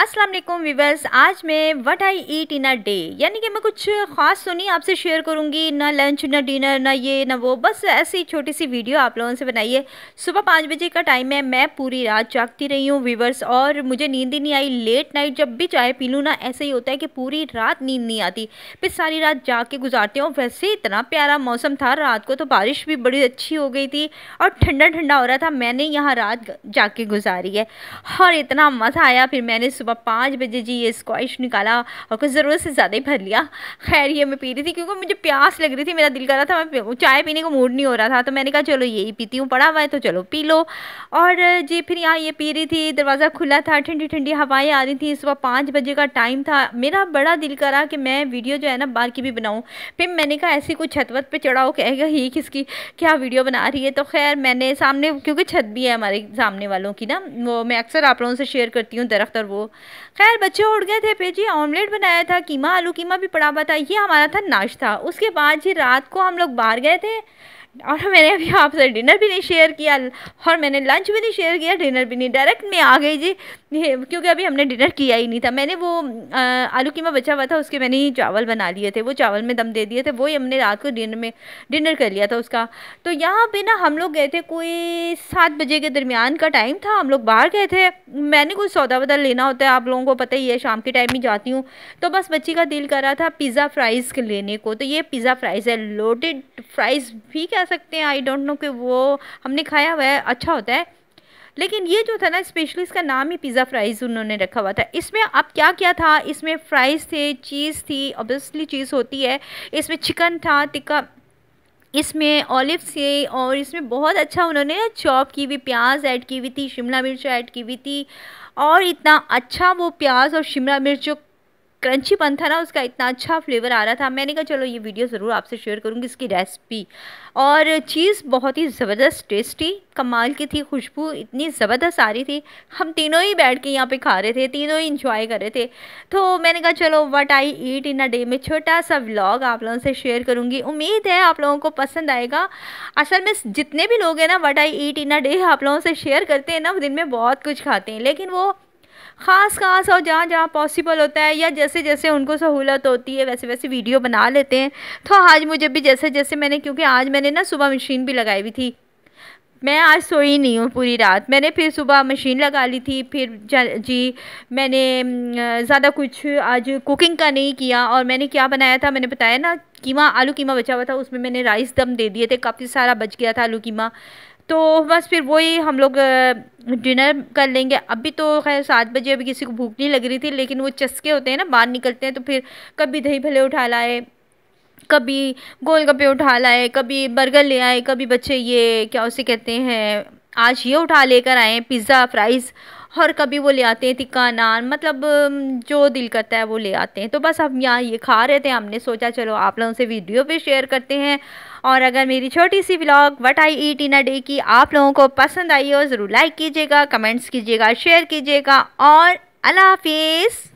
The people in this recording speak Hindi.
असलम विवर्स वीवर्स आज मैं what I eat in a day यानी कि मैं कुछ ख़ास तो नहीं आपसे शेयर करूँगी ना लंच ना डिनर ना ये ना वो बस ऐसी छोटी सी वीडियो आप लोगों से बनाइए सुबह पाँच बजे का टाइम है मैं पूरी रात जागती रही हूँ वीवर्स और मुझे नींद ही नहीं आई लेट नाइट जब भी चाय पी लूँ ना ऐसे ही होता है कि पूरी रात नींद नहीं आती फिर सारी रात जाग के गुजारती हूँ वैसे इतना प्यारा मौसम था रात को तो बारिश भी बड़ी अच्छी हो गई थी और ठंडा ठंडा हो रहा था मैंने यहाँ रात जाग के गुजारी है और इतना मज़ा आया फिर मैंने सुबह सुबह पाँच बजे जी ये स्क्वाइश निकाला और कुछ ज़रूरत से ज़्यादा ही भर लिया खैर ये मैं पी रही थी क्योंकि मुझे प्यास लग रही थी मेरा दिल कर रहा था मैं चाय पीने को मूड नहीं हो रहा था तो मैंने कहा चलो यही पीती हूँ पड़ा हुआ है तो चलो पी लो और जी फिर यहाँ ये पी रही थी दरवाज़ा खुला था ठंडी ठंडी हवाएँ आ रही थी सुबह पाँच बजे का टाइम था मेरा बड़ा दिल करा कि मैं वीडियो जो है ना बाहर की भी बनाऊँ फिर मैंने कहा ऐसी कोई वत पर चढ़ाओ कहेगा ही किसकी क्या वीडियो बना रही है तो खैर मैंने सामने क्योंकि छत भी है हमारे सामने वालों की ना वो मैं अक्सर आप लोगों से शेयर करती हूँ दरख्त और वो खैर बच्चे उठ गए थे फिर जी ऑमलेट बनाया था कीमा आलू कीमा भी पड़ा हुआ था ये हमारा था नाश्ता उसके बाद जी रात को हम लोग बाहर गए थे और मैंने अभी आपसे डिनर भी नहीं शेयर किया और मैंने लंच भी नहीं शेयर किया डिनर भी नहीं डायरेक्ट मैं आ गई जी क्योंकि अभी हमने डिनर किया ही नहीं था मैंने वो आलू कीमा बचा हुआ था उसके मैंने ही चावल बना लिए थे वो चावल में दम दे दिए थे वही हमने रात को डिनर में डिनर कर लिया था उसका तो यहाँ पर ना हम लोग गए थे कोई सात बजे के दरमियान का टाइम था हम लोग बाहर गए थे मैंने कुछ सौदा वदा लेना होता है आप लोगों को पता ही है शाम के टाइम ही जाती हूँ तो बस बच्ची का दिल कर रहा था पिज़्ज़ा फ्राइज़ लेने को तो ये पिज़्ज़ा फ्राइज़ है लोटेड फ्राइज़ भी क्या जा सकते हैं आई डोंट नो कि वो हमने खाया हुआ है अच्छा होता है लेकिन ये जो था ना स्पेशली इसका नाम ही पिज़्ज़ा फ्राइज़ उन्होंने रखा हुआ था इसमें अब क्या क्या था इसमें फ्राइज़ थे चीज़ थी ऑब्वियसली चीज़ होती है इसमें चिकन था टिक्का इसमें ऑलिव से और इसमें बहुत अच्छा उन्होंने चॉप की हुई प्याज ऐड की हुई थी शिमला मिर्च ऐड की हुई थी और इतना अच्छा वो प्याज और शिमला मिर्च जो क्रंची बन था ना उसका इतना अच्छा फ्लेवर आ रहा था मैंने कहा चलो ये वीडियो ज़रूर आपसे शेयर करूँगी इसकी रेसिपी और चीज़ बहुत ही ज़बरदस्त टेस्टी कमाल की थी खुशबू इतनी ज़बरदस्त आ रही थी हम तीनों ही बैठ के यहाँ पे खा रहे थे तीनों ही इंजॉय कर रहे थे तो मैंने कहा चलो what I eat in a day में छोटा सा व्लॉग आप लोगों से शेयर करूँगी उम्मीद है आप लोगों को पसंद आएगा असल में जितने भी लोग हैं ना what I eat in a day आप लोगों से शेयर करते हैं ना दिन में बहुत कुछ खाते हैं लेकिन वो ख़ास ख़ास और जहाँ जहाँ पॉसिबल होता है या जैसे जैसे उनको सहूलत होती है वैसे वैसे वीडियो बना लेते हैं तो आज मुझे भी जैसे जैसे मैंने क्योंकि आज मैंने ना सुबह मशीन भी लगाई हुई थी मैं आज सोई नहीं हूँ पूरी रात मैंने फिर सुबह मशीन लगा ली थी फिर जी मैंने ज़्यादा कुछ आज कुकिंग का नहीं किया और मैंने क्या बनाया था मैंने बताया ना कीमा आलू कीमा बचा हुआ था उसमें मैंने राइस दम दे दिए थे काफ़ी सारा बच गया था आलू कीमा तो बस फिर वही हम लोग डिनर कर लेंगे अभी तो खैर सात बजे अभी किसी को भूख नहीं लग रही थी लेकिन वो चस्के होते हैं ना बाहर निकलते हैं तो फिर कभी दही भले उठा लाए कभी गोलगप्पे उठा लाए कभी बर्गर ले आए कभी बच्चे ये क्या उसे कहते हैं आज ये उठा लेकर आए पिज़्ज़ा फ्राइज़ और कभी वो ले आते हैं तिक्का नान मतलब जो दिल करता है वो ले आते हैं तो बस हम यहाँ ये खा रहे थे हमने सोचा चलो आप लोगों से वीडियो भी शेयर करते हैं और अगर मेरी छोटी सी vlog what I eat in a day की आप लोगों को पसंद आई हो ज़रूर लाइक कीजिएगा कमेंट्स कीजिएगा शेयर कीजिएगा और अल्लाह हाफिज़